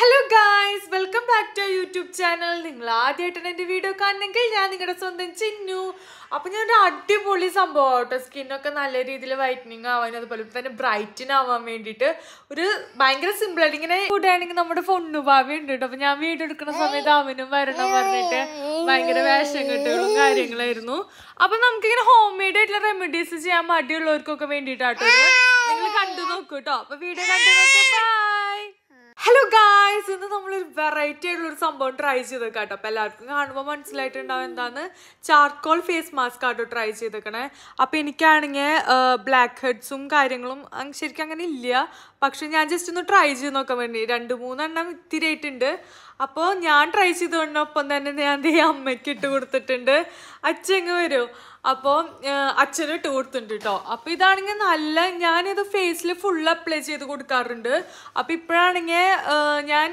hello guys welcome back to YouTube channel നിങ്ങൾ ആദ്യമായിട്ട് എൻ്റെ വീഡിയോ കാണുന്നെങ്കിൽ ഞാൻ നിങ്ങളുടെ സ്വന്തം ചിന്നു അപ്പോൾ ഞാനൊരു അടിപൊളി സംഭവം കേട്ടോ സ്കിന്നൊക്കെ നല്ല രീതിയിൽ വൈറ്റനിങ് ആവാനും അതുപോലെ തന്നെ ബ്രൈറ്റൻ ആവാൻ വേണ്ടിയിട്ട് ഒരു ഭയങ്കര സിമ്പിളായിട്ട് ഇങ്ങനെ കൂടെയാണെങ്കിൽ നമ്മുടെ ഭാവി ഉണ്ട് കേട്ടോ അപ്പോൾ ഞാൻ വീഡിയോ എടുക്കുന്ന സമയത്ത് അവനും വരണം പറഞ്ഞിട്ട് ഭയങ്കര വേഷം കെട്ടുകളും കാര്യങ്ങളായിരുന്നു അപ്പം നമുക്കിങ്ങനെ ഹോം മെയ്ഡ് ആയിട്ടുള്ള റെമഡീസ് ചെയ്യാൻ മടിയുള്ളവർക്കൊക്കെ വേണ്ടിയിട്ടാട്ടോ നിങ്ങൾ കണ്ടു നോക്കൂ കേട്ടോ അപ്പോൾ വീഡിയോ കണ്ടു നോക്കാം ഹലോ ഗായ്സ് ഇന്ന് നമ്മൾ ഒരു വെറൈറ്റി ആയിട്ടുള്ള ഒരു സംഭവം ട്രൈ ചെയ്തേക്കാം കേട്ടോ അപ്പോൾ എല്ലാവർക്കും കാണുമ്പോൾ മനസ്സിലായിട്ടുണ്ടാവും എന്താണ് ചാർക്കോൾ ഫേസ് മാസ്ക് ആട്ടോ ട്രൈ ചെയ്തേക്കണേ അപ്പോൾ എനിക്കാണെങ്കിൽ ബ്ലാക്ക് ഹെഡ്സും കാര്യങ്ങളും ശരിക്കും അങ്ങനെ ഇല്ല പക്ഷെ ഞാൻ ജസ്റ്റ് ഒന്ന് ട്രൈ ചെയ്ത് നോക്കാൻ വേണ്ടി രണ്ട് മൂന്നെണ്ണം ഇത്തിരി ആയിട്ടുണ്ട് അപ്പോൾ ഞാൻ ട്രൈ ചെയ്തുകൊണ്ടൊപ്പം തന്നെ ഞാൻ ഈ അമ്മയ്ക്ക് ഇട്ട് കൊടുത്തിട്ടുണ്ട് അച്ഛങ്ങ് വരുമോ അപ്പോൾ അച്ഛന് ടൂർത്തുണ്ട് കേട്ടോ അപ്പോൾ ഇതാണെങ്കിൽ നല്ല ഞാനിത് ഫേസിൽ ഫുൾ അപ്ലൈ ചെയ്ത് കൊടുക്കാറുണ്ട് അപ്പോൾ ഇപ്പോഴാണെങ്കിൽ ഞാൻ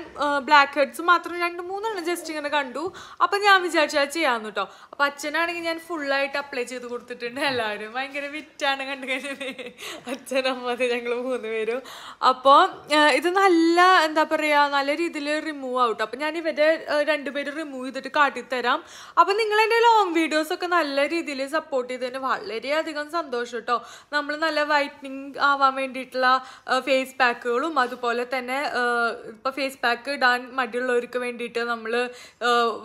ബ്ലാക്ക് ഹെഡ്സ് മാത്രം രണ്ട് മൂന്നെണ്ണം ജസ്റ്റ് ഇങ്ങനെ കണ്ടു അപ്പോൾ ഞാൻ വിചാരിച്ചാൽ ചെയ്യാമെന്ന് കേട്ടോ അപ്പോൾ അച്ഛനാണെങ്കിൽ ഞാൻ ഫുള്ളായിട്ട് അപ്ലൈ ചെയ്ത് കൊടുത്തിട്ടുണ്ട് എല്ലാവരും ഭയങ്കര വിറ്റാണ് കണ്ടു കഴിഞ്ഞത് അച്ഛനമ്മത് ഞങ്ങൾ മൂന്ന് പേരും അപ്പോൾ ഇത് നല്ല എന്താ പറയുക നല്ല രീതിയിൽ റിമൂവ് കേട്ടോ അപ്പോൾ ഞാൻ ഇവരെ രണ്ടുപേരും റിമൂവ് ചെയ്തിട്ട് കാട്ടിത്തരാം അപ്പോൾ നിങ്ങൾ ലോങ് വീഡിയോസൊക്കെ നല്ല രീതിയിൽ സപ്പോർട്ട് ചെയ്തതിന് വളരെയധികം സന്തോഷം കേട്ടോ നമ്മൾ നല്ല വൈറ്റനിങ് ആവാൻ വേണ്ടിയിട്ടുള്ള ഫേസ് പാക്കുകളും അതുപോലെ തന്നെ ഇപ്പോൾ ഫേസ് പാക്ക് ഇടാൻ മടിയുള്ളവർക്ക് വേണ്ടിയിട്ട് നമ്മൾ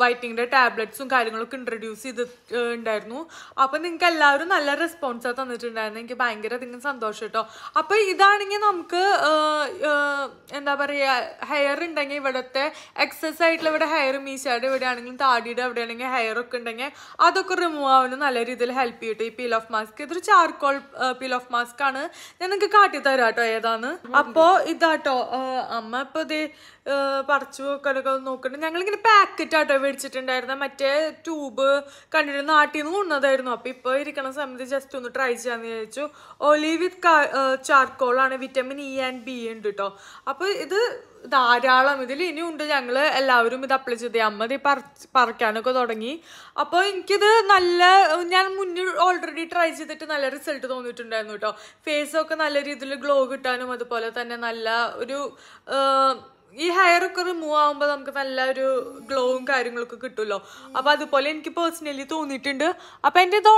വൈറ്റനിങ്ങിൻ്റെ ടാബ്ലറ്റ്സും കാര്യങ്ങളൊക്കെ ഇൻട്രൊഡ്യൂസ് ചെയ്ത് ഉണ്ടായിരുന്നു അപ്പോൾ നിങ്ങൾക്ക് എല്ലാവരും നല്ല റെസ്പോൺസാണ് തന്നിട്ടുണ്ടായിരുന്നു എനിക്ക് ഭയങ്കര അധികം സന്തോഷം കേട്ടോ അപ്പോൾ ഇതാണെങ്കിൽ നമുക്ക് എന്താ പറയുക ഹെയർ ഉണ്ടെങ്കിൽ ഇവിടുത്തെ എക്സസ് ആയിട്ടുള്ള ഇവിടെ ഹെയർ മീശയുടെ ഇവിടെ താടിയുടെ എവിടെയാണെങ്കിൽ ഹെയർ ഒക്കെ ഉണ്ടെങ്കിൽ അതൊക്കെ റിമൂവ് ആവുന്ന നല്ല രീതിയിൽ ഇതിൽ ഹെൽപ്പ് ചെയ്യട്ടെ ഈ പീൽ ഓഫ് മാസ്ക് ഇതൊരു ചാർക്കോൾ പീൽ ഓഫ് മാസ്ക് ആണ് ഞാൻ നിങ്ങൾക്ക് കാട്ടി തരാം കേട്ടോ ഏതാണ് അപ്പോ ഇതാട്ടോ അമ്മ ഇപ്പൊ ഇത് പറിച്ചു വെക്കലൊക്കെ നോക്കുന്നുണ്ട് ഞങ്ങളിങ്ങനെ പാക്കറ്റ് ആട്ടോ മേടിച്ചിട്ടുണ്ടായിരുന്ന മറ്റേ ട്യൂബ് കണ്ടിട്ട് നാട്ടിൽ നിന്ന് കൊണ്ടതായിരുന്നു അപ്പൊ ഇപ്പൊ ഇരിക്കണ സമയത്ത് ജസ്റ്റ് ഒന്ന് ട്രൈ ചെയ്യാന്ന് വിചാരിച്ചു ഒലി വിത്ത് ചാർക്കോൾ ആണ് വിറ്റമിൻ ഇ ആൻഡ് ബി ഉണ്ട് കേട്ടോ അപ്പൊ ഇത് ധാരാളം ഇതിൽ ഇനിയും ഉണ്ട് ഞങ്ങൾ എല്ലാവരും ഇത് അപ്ലൈ ചെയ്ത് അമ്മ അമ്മതി പറിക്കാനൊക്കെ തുടങ്ങി അപ്പോൾ എനിക്കിത് നല്ല ഞാൻ മുന്നിൽ ഓൾറെഡി ട്രൈ ചെയ്തിട്ട് നല്ല റിസൾട്ട് തോന്നിയിട്ടുണ്ടായിരുന്നു കേട്ടോ ഫേസൊക്കെ നല്ല രീതിയിൽ ഗ്ലോ കിട്ടാനും അതുപോലെ തന്നെ നല്ല ഒരു ഈ ഹെയർ ഒക്കെ റിമൂവ് ആകുമ്പോൾ നമുക്ക് ഒരു ഗ്ലോവും കാര്യങ്ങളൊക്കെ കിട്ടുമല്ലോ അപ്പോൾ അതുപോലെ എനിക്ക് പേഴ്സണലി തോന്നിയിട്ടുണ്ട് അപ്പോൾ എൻ്റെ ഇത്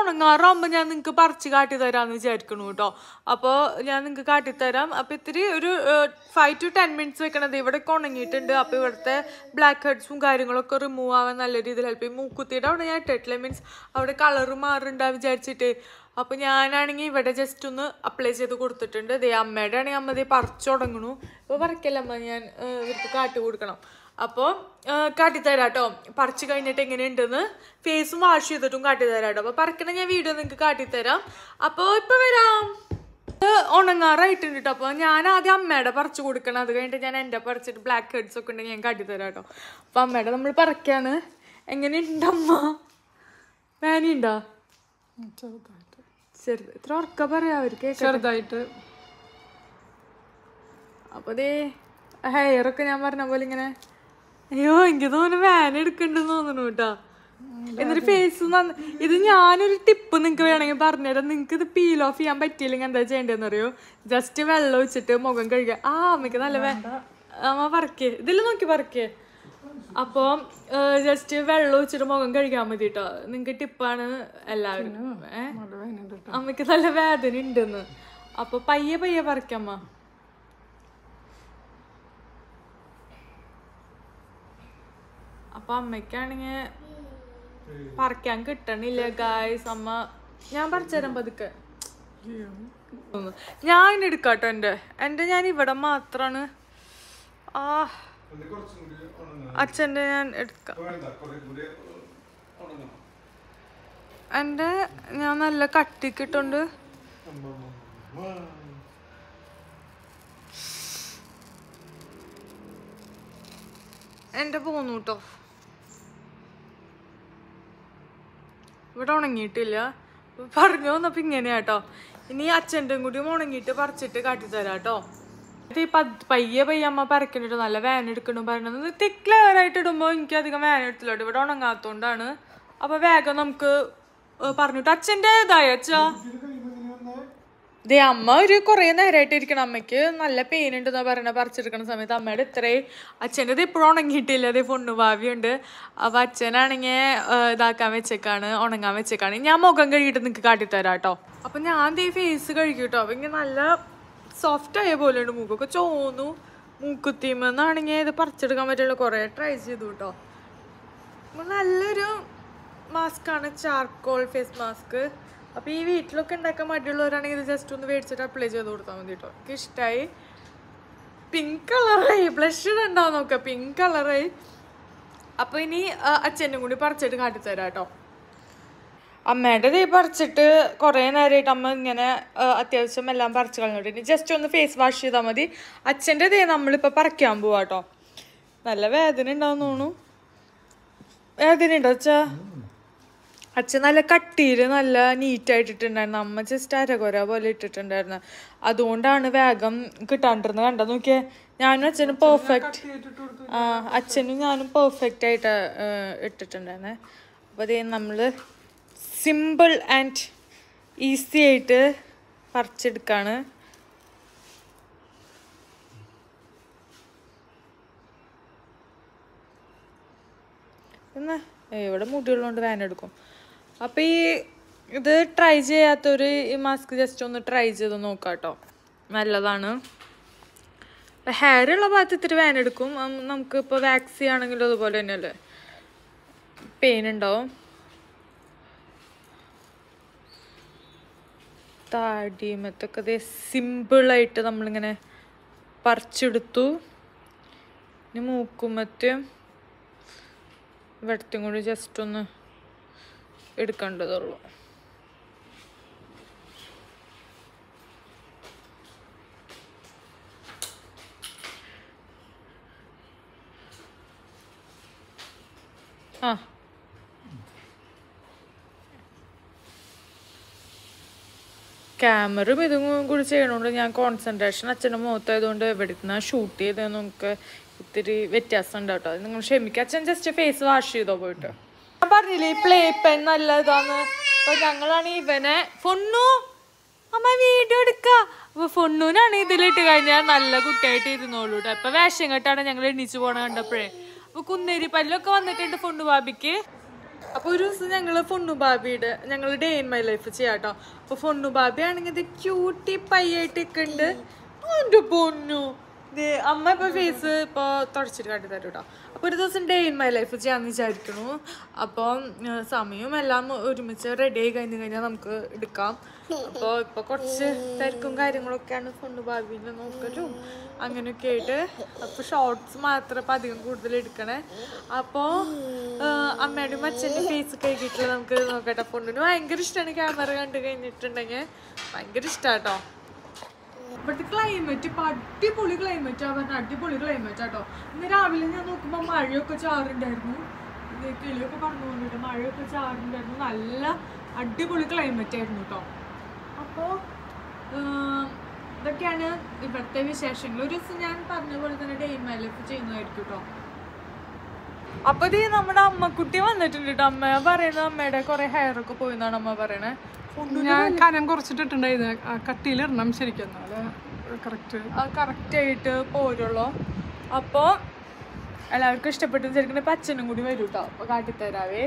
ഞാൻ നിങ്ങൾക്ക് പറിച്ച് കാട്ടി തരാന്ന് വിചാരിക്കണു കേട്ടോ അപ്പോൾ ഞാൻ നിങ്ങൾക്ക് കാട്ടിത്തരാം അപ്പോൾ ഇത്തിരി ഒരു ഫൈവ് ടു ടെൻ മിനിറ്റ്സ് വെക്കണത് ഇവിടെ ഉണങ്ങിയിട്ടുണ്ട് അപ്പോൾ ഇവിടുത്തെ ബ്ലാക്ക് ഹെഡ്സും കാര്യങ്ങളൊക്കെ റിമൂവ് ആവാൻ നല്ല രീതിയിൽ ഹെൽപ്പ് ചെയ്യും മൂക്കുത്തിയുടെ അവിടെ ഞാൻ ഇട്ടിട്ടില്ല മീൻസ് അവിടെ കളർ മാറുണ്ടാവും വിചാരിച്ചിട്ട് അപ്പോൾ ഞാനാണെങ്കിൽ ഇവിടെ ജസ്റ്റ് ഒന്ന് അപ്ലൈ ചെയ്ത് കൊടുത്തിട്ടുണ്ട് ദേ അമ്മയുടെ ആണെങ്കിൽ അമ്മ ദേ പറിച്ചു തുടങ്ങണു ഇപ്പോൾ പറിക്കല്ല അമ്മ ഞാൻ ഇവർക്ക് കാട്ടി കൊടുക്കണം അപ്പോൾ കാട്ടിത്തരാം കേട്ടോ പറിച്ച് കഴിഞ്ഞിട്ട് എങ്ങനെയുണ്ടെന്ന് ഫേസും വാഷ് ചെയ്തിട്ടും കാട്ടിത്തരാം കേട്ടോ അപ്പോൾ പറിക്കണ ഞാൻ വീഡിയോ നിങ്ങൾക്ക് കാട്ടിത്തരാം അപ്പോൾ ഇപ്പോൾ വരാം ഉണങ്ങാറായിട്ടുണ്ട് കേട്ടോ അപ്പോൾ ഞാൻ ആദ്യം അമ്മയുടെ പറിച്ചു കൊടുക്കണം അത് കഴിഞ്ഞിട്ട് ഞാൻ എൻ്റെ പറിച്ചിട്ട് ബ്ലാക്ക് ഹെഡ്സ് ഒക്കെ ഉണ്ടെങ്കിൽ ഞാൻ കാട്ടിത്തരാം കേട്ടോ അപ്പോൾ അമ്മയുടെ നമ്മൾ പറിക്കാണ് എങ്ങനെയുണ്ടമ്മ വേനയുണ്ടോ ചോദിക്കാം ചെറുത് എത്ര ഉറക്ക പറയാ അവർക്ക് ചെറുതായിട്ട് അപ്പൊ ദേ ഹെയറൊക്കെ ഞാൻ പറഞ്ഞ പോലെ ഇങ്ങനെ അയ്യോ എനിക്ക് തോന്നുന്നു വാൻ എടുക്കണ്ടെന്ന് തോന്നുന്നു കേട്ടോ എന്നിട്ട് ഫേസ് ഇത് ഞാനൊരു ടിപ്പ് നിങ്ങൾക്ക് വേണമെങ്കിൽ പറഞ്ഞുതരാം നിങ്ങൾക്ക് ഇത് പീൽ ഓഫ് ചെയ്യാൻ പറ്റിയില്ലെങ്കിൽ എന്താ ചെയ്യേണ്ടതെന്ന് അറിയോ ജസ്റ്റ് വെള്ളം ഒഴിച്ചിട്ട് മുഖം കഴുകുക ആ അമ്മയ്ക്ക് നല്ല അമ്മ പറക്കേ ഇതിൽ നോക്കി പറക്കേ അപ്പോ ജസ്റ്റ് വെള്ളം ഒഴിച്ചിട്ട് മുഖം കഴിക്കാൻ മതി കേട്ടോ നിങ്ങക്ക് ടിപ്പാണ് എല്ലാവരും അമ്മയ്ക്ക് നല്ല വേദന ഉണ്ടെന്ന് അപ്പോൾ പയ്യെ പയ്യെ പറിക്കമ്മ അപ്പൊ അമ്മയ്ക്കാണെങ്കിൽ പറിക്കാൻ കിട്ടണില്ല ഗായ്സ് അമ്മ ഞാൻ പറിച്ചുതരാം പതുക്കെ ഞാൻ എടുക്കാട്ടോ എൻ്റെ എൻ്റെ ഞാൻ ഇവിടെ മാത്രാണ് ആ അച്ഛൻ്റെ ഞാൻ എടുക്കാം എൻ്റെ ഞാൻ നല്ല കട്ടിക്കിട്ടുണ്ട് എൻ്റെ പോന്നു കേട്ടോ ഇവിടെ ഉണങ്ങിയിട്ടില്ല പറഞ്ഞു വന്നപ്പോൾ ഇങ്ങനെയാട്ടോ ഇനി അച്ഛൻ്റെ കൂടി ഉണങ്ങിയിട്ട് പറിച്ചിട്ട് കാട്ടിത്തരാട്ടോ ഇത് പയ്യെ പയ്യെ അമ്മ പരക്കണ്ടിട്ട് നല്ല വേന എടുക്കണു പറഞ്ഞത് ഇത് ക്ലിയർ ആയിട്ട് ഇടുമ്പോൾ എനിക്ക് അധികം വേന എടുത്തില്ലോട്ട് ഇവിടെ ഉണങ്ങാത്തോണ്ടാണ് അപ്പൊ വേഗം നമുക്ക് പറഞ്ഞിട്ട് അച്ഛന്റെ ഇതായ അച്ഛാ ഇതേ അമ്മ ഒരു കുറെ നേരമായിട്ട് ഇരിക്കണം അമ്മയ്ക്ക് നല്ല പെയിൻ ഉണ്ടെന്നാ പറയണ പറിച്ചെടുക്കുന്ന സമയത്ത് അമ്മയുടെ ഇത്രയും അച്ഛൻ്റെ ഇത് ഇപ്പോഴും ഉണങ്ങിയിട്ടില്ല അതേ ഭാവിയുണ്ട് അപ്പൊ അച്ഛനാണെങ്കിൽ ഇതാക്കാൻ വെച്ചേക്കാണ് ഉണങ്ങാൻ വെച്ചേക്കാണ് ഞാൻ മുഖം കഴുകിയിട്ട് നിങ്ങൾക്ക് കാട്ടിത്തരാട്ടോ അപ്പൊ ഞാൻ ഈ ഫേസ് കഴുകിട്ടോ അപ്പൊ ഇങ്ങനെ നല്ല സോഫ്റ്റ് ആയ പോലെയുണ്ട് മൂക്കൊക്കെ ചോന്നു മൂക്കുത്തിമെന്നാണെങ്കിൽ ഇത് പറിച്ചെടുക്കാൻ പറ്റുള്ള കുറെ ട്രൈ ചെയ്തു കേട്ടോ നല്ലൊരു മാസ്കാണ് ചാർക്കോൾ ഫേസ് മാസ്ക് അപ്പോൾ ഈ വീട്ടിലൊക്കെ ഉണ്ടാക്കാൻ മടിയുള്ളവരാണെങ്കിൽ ഇത് ജസ്റ്റ് ഒന്ന് മേടിച്ചിട്ട് അപ്ലൈ ചെയ്ത് കൊടുത്താൽ മതി കേട്ടോ എനിക്ക് ഇഷ്ടമായി പിങ്ക് കളറായി ബ്ലഷ് ഉണ്ടാവും നോക്കാം പിങ്ക് കളറായി അപ്പോൾ ഇനി അച്ഛനും കൂടി പറിച്ചിട്ട് കാട്ടിത്തരാം കേട്ടോ അമ്മയുടെ ദേ പറിച്ചിട്ട് കുറേ നേരമായിട്ട് അമ്മ ഇങ്ങനെ അത്യാവശ്യം എല്ലാം പറിച്ചു കളഞ്ഞോട്ടെ ഇനി ജസ്റ്റ് ഒന്ന് ഫേസ് വാഷ് ചെയ്താൽ മതി അച്ഛൻ്റെ ദേ നമ്മളിപ്പോൾ പറിക്കാൻ പോവാ കേട്ടോ നല്ല വേദന ഉണ്ടാവും തോന്നുന്നു വേദന ഉണ്ടോ അച്ഛാ അച്ഛൻ നല്ല കട്ടിയിൽ നല്ല നീറ്റായിട്ടിട്ടുണ്ടായിരുന്നു അമ്മ ജസ്റ്റ് അരകുര പോലെ ഇട്ടിട്ടുണ്ടായിരുന്നു അതുകൊണ്ടാണ് വേഗം കിട്ടാണ്ടിരുന്നത് കണ്ടത് നോക്കിയേ ഞാനും അച്ഛനും പെർഫെക്റ്റ് ആ അച്ഛനും ഞാനും പെർഫെക്റ്റ് ആയിട്ട് ഇട്ടിട്ടുണ്ടായിരുന്നേ അപ്പോൾ അതേ നമ്മൾ സിമ്പിൾ ആൻഡ് ഈസി ആയിട്ട് പറിച്ചെടുക്കാണ് എന്നാ എവിടെ മുടിയുള്ളതുകൊണ്ട് വാൻ എടുക്കും അപ്പം ഈ ഇത് ട്രൈ ചെയ്യാത്തൊരു ഈ മാസ്ക് ജസ്റ്റ് ഒന്ന് ട്രൈ ചെയ്ത് നോക്കാട്ടോ നല്ലതാണ് അപ്പം ഹെയർ ഉള്ള ഭാഗത്ത് ഇത്തിരി വാൻ എടുക്കും നമുക്ക് ഇപ്പോൾ വാക്സി ആണെങ്കിലും അതുപോലെ തന്നെയല്ലേ പെയിൻ ഉണ്ടാവും മറ്റൊക്കെ അതേ സിമ്പിളായിട്ട് നമ്മളിങ്ങനെ പറിച്ചെടുത്തു ഇനി മറ്റും വെട്ടത്തും കൂടി ജസ്റ്റ് ഒന്ന് എടുക്കേണ്ടതുള്ളു ആ ക്യാമറയും ഇതും കൂടി ചെയ്യണോണ്ട് ഞാൻ കോൺസെൻട്രേഷൻ അച്ഛൻ്റെ മുഖത്തായതുകൊണ്ട് എവിടുന്ന ഷൂട്ട് ചെയ്തതെന്ന് നമുക്ക് ഇത്തിരി വ്യത്യാസം ഉണ്ട് കേട്ടോ നിങ്ങൾ ക്ഷമിക്കുക അച്ഛൻ ജസ്റ്റ് ഫേസ് വാഷ് ചെയ്തോ പോയിട്ട് ഞാൻ പറഞ്ഞില്ലേ പ്ലേ പെൻ നല്ല ഇതാന്ന് അപ്പൊ ഞങ്ങളാണ് ഇവനെ ഫൊണ്ണു അമ്മ വീഡിയോ എടുക്ക അപ്പൊ ഫൊണ്ണൂനാണ് ഇതിലിട്ട് കഴിഞ്ഞാൽ നല്ല കുട്ടിയായിട്ട് ഇരുന്നോളൂ കേട്ടോ അപ്പൊ വേഷം കെട്ടാണ് ഞങ്ങൾ എണീച്ചു പോണ കണ്ടപ്പോഴേ അപ്പൊ കുന്നേരി പല്ലൊക്കെ വന്നിട്ടുണ്ട് ഫൊണ്ണു ബാബിക്ക് അപ്പോൾ ഒരു ദിവസം ഞങ്ങള് ഫൊണ്ണു ബാബിയുടെ ഞങ്ങൾ ഡേ ഇൻ മൈ ലൈഫ് ചെയ്യാട്ടോ അപ്പൊ അപ്പോൾ ഫൊണ്ണു ബാബി ആണെങ്കിൽ ക്യൂട്ടി പയ്യായിട്ടൊക്കെ ഉണ്ട് പൊന്നു അമ്മ ഇപ്പൊ ഫേസ് ഇപ്പൊ തുടച്ചിട്ട് കാട്ടി തരൂട്ടോ ഒരു ദിവസം ഡേ ഇൻ മൈ ലൈഫ് ചെയ്യാമെന്ന് വിചാരിക്കുന്നു അപ്പോൾ സമയവും എല്ലാം ഒരുമിച്ച് റെഡി ആയി കഴിഞ്ഞു കഴിഞ്ഞാൽ നമുക്ക് എടുക്കാം അപ്പോൾ ഇപ്പോൾ കുറച്ച് തിരക്കും കാര്യങ്ങളൊക്കെയാണ് കൊണ്ട് ഭാവിയിൽ നോക്കലും അങ്ങനെയൊക്കെ ആയിട്ട് അപ്പോൾ ഷോർട്സ് മാത്രം ഇപ്പം അധികം കൂടുതൽ എടുക്കണേ അപ്പോൾ അമ്മയുടെയും അച്ഛൻ്റെയും ഫേസ് കഴുകിയിട്ടുള്ള നമുക്ക് നോക്കട്ടെ പൊണ്ണിന് ഭയങ്കര ഇഷ്ടമാണ് ക്യാമറ കണ്ടു കഴിഞ്ഞിട്ടുണ്ടെങ്കിൽ ഭയങ്കര ഇഷ്ടമാണ് കേട്ടോ ഇവിടുത്തെ ക്ലൈമറ്റ് ഇപ്പൊ അടിപൊളി ആ പറഞ്ഞ അടിപൊളി ആട്ടോ ഇന്ന് രാവിലെ ഞാൻ നോക്കുമ്പോൾ മഴയൊക്കെ ചാറുണ്ടായിരുന്നു കിളിയൊക്കെ പറഞ്ഞുകൊണ്ടിട്ട് മഴയൊക്കെ ചാറുണ്ടായിരുന്നു നല്ല അടിപൊളി ക്ലൈമറ്റ് ആയിരുന്നു കേട്ടോ അപ്പോ ഇതൊക്കെയാണ് ഇവിടുത്തെ വിശേഷങ്ങൾ ഒരു ദിവസം ഞാൻ പറഞ്ഞ പോലെ തന്നെ ഡേ ചെയ്യുന്നതായിരിക്കും കേട്ടോ അപ്പൊ ഇത് നമ്മുടെ അമ്മക്കുട്ടി വന്നിട്ടുണ്ട് കേട്ടോ അമ്മ പറയുന്നത് അമ്മയുടെ കുറേ ഹെയറൊക്കെ പോയെന്നാണ് അമ്മ പറയണേ ഞാൻ കനം കുറച്ചിട്ടിട്ടുണ്ടായിരുന്നു കട്ടിയിൽ ഇടണം ശരിക്കും എന്നാല് കറക്റ്റ് ആയിട്ട് പോരുള്ളൂ അപ്പോ എല്ലാവർക്കും ഇഷ്ടപ്പെട്ടു ശരിക്കും അച്ഛനും കൂടി വരൂട്ടോ അപ്പോൾ കാട്ടിത്തരാവേ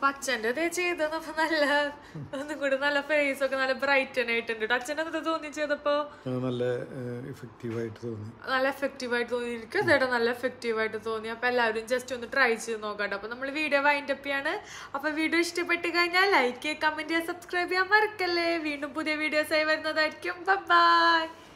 അപ്പൊ അച്ഛൻ്റെ ഇതേ ചെയ്ത് നല്ല ഒന്നും കൂടി നല്ല ഫേസ് ഒക്കെ നല്ല ബ്രൈറ്റൻ ആയിട്ടുണ്ട് അച്ഛൻ്റെ ഇത് തോന്നി ചെയ്തപ്പോ നല്ല എഫക്റ്റീവ് ആയിട്ട് തോന്നി നല്ല എഫക്റ്റീവ് ആയിട്ട് തോന്നി എനിക്ക് അതേടെ നല്ല എഫക്റ്റീവ് ആയിട്ട് തോന്നി അപ്പൊ എല്ലാവരും ജസ്റ്റ് ഒന്ന് ട്രൈ ചെയ്ത് നോക്കട്ടെ അപ്പൊ നമ്മൾ വീഡിയോ വൈൻഡ് അപ്പ് ചെയ്യാണ് അപ്പൊ വീഡിയോ ഇഷ്ടപ്പെട്ട് കഴിഞ്ഞാൽ ലൈക്ക് കമന്റ് ചെയ്യുക സബ്സ്ക്രൈബ് ചെയ്യാൻ മറക്കല്ലേ വീണ്ടും പുതിയ വീഡിയോസ് ആയി വരുന്നതായിരിക്കും ബൈ